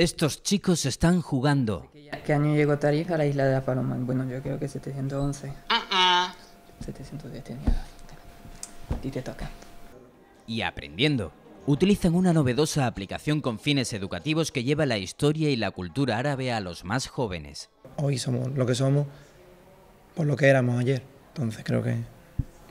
Estos chicos están jugando. ¿Qué año llegó Tarifa a la isla de la Paloma? Bueno, yo creo que 711. 710 ah, ah. tenía. Y te toca. Y aprendiendo. Utilizan una novedosa aplicación con fines educativos que lleva la historia y la cultura árabe a los más jóvenes. Hoy somos lo que somos por lo que éramos ayer. Entonces creo que es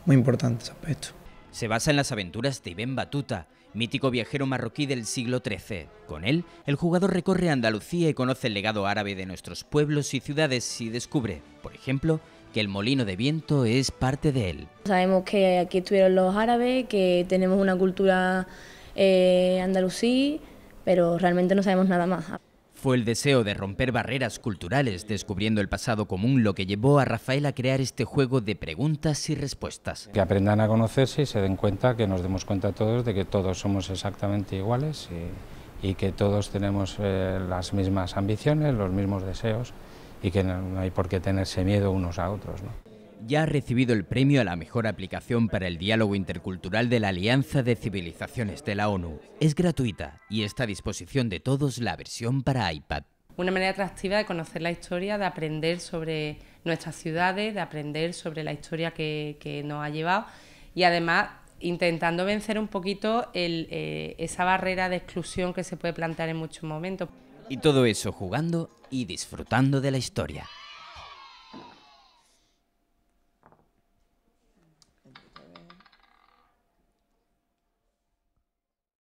muy importante ese aspecto. Se basa en las aventuras de Ibn Batuta, mítico viajero marroquí del siglo XIII. Con él, el jugador recorre Andalucía y conoce el legado árabe de nuestros pueblos y ciudades y descubre, por ejemplo, que el molino de viento es parte de él. Sabemos que aquí estuvieron los árabes, que tenemos una cultura eh, andalusí, pero realmente no sabemos nada más. Fue el deseo de romper barreras culturales, descubriendo el pasado común, lo que llevó a Rafael a crear este juego de preguntas y respuestas. Que aprendan a conocerse y se den cuenta, que nos demos cuenta todos de que todos somos exactamente iguales y, que todos tenemos eh, las mismas ambiciones, los mismos deseos y que no, hay por qué tenerse miedo unos a otros. ¿no? ya ha recibido el premio a la mejor aplicación para el diálogo intercultural de la Alianza de Civilizaciones de la ONU. Es gratuita y está a disposición de todos la versión para iPad. Una manera atractiva de conocer la historia, de aprender sobre nuestras ciudades, de aprender sobre la historia que, nos ha llevado y además intentando vencer un poquito eh, esa barrera de exclusión que se puede plantear en muchos momentos. Y todo eso jugando y disfrutando de la historia.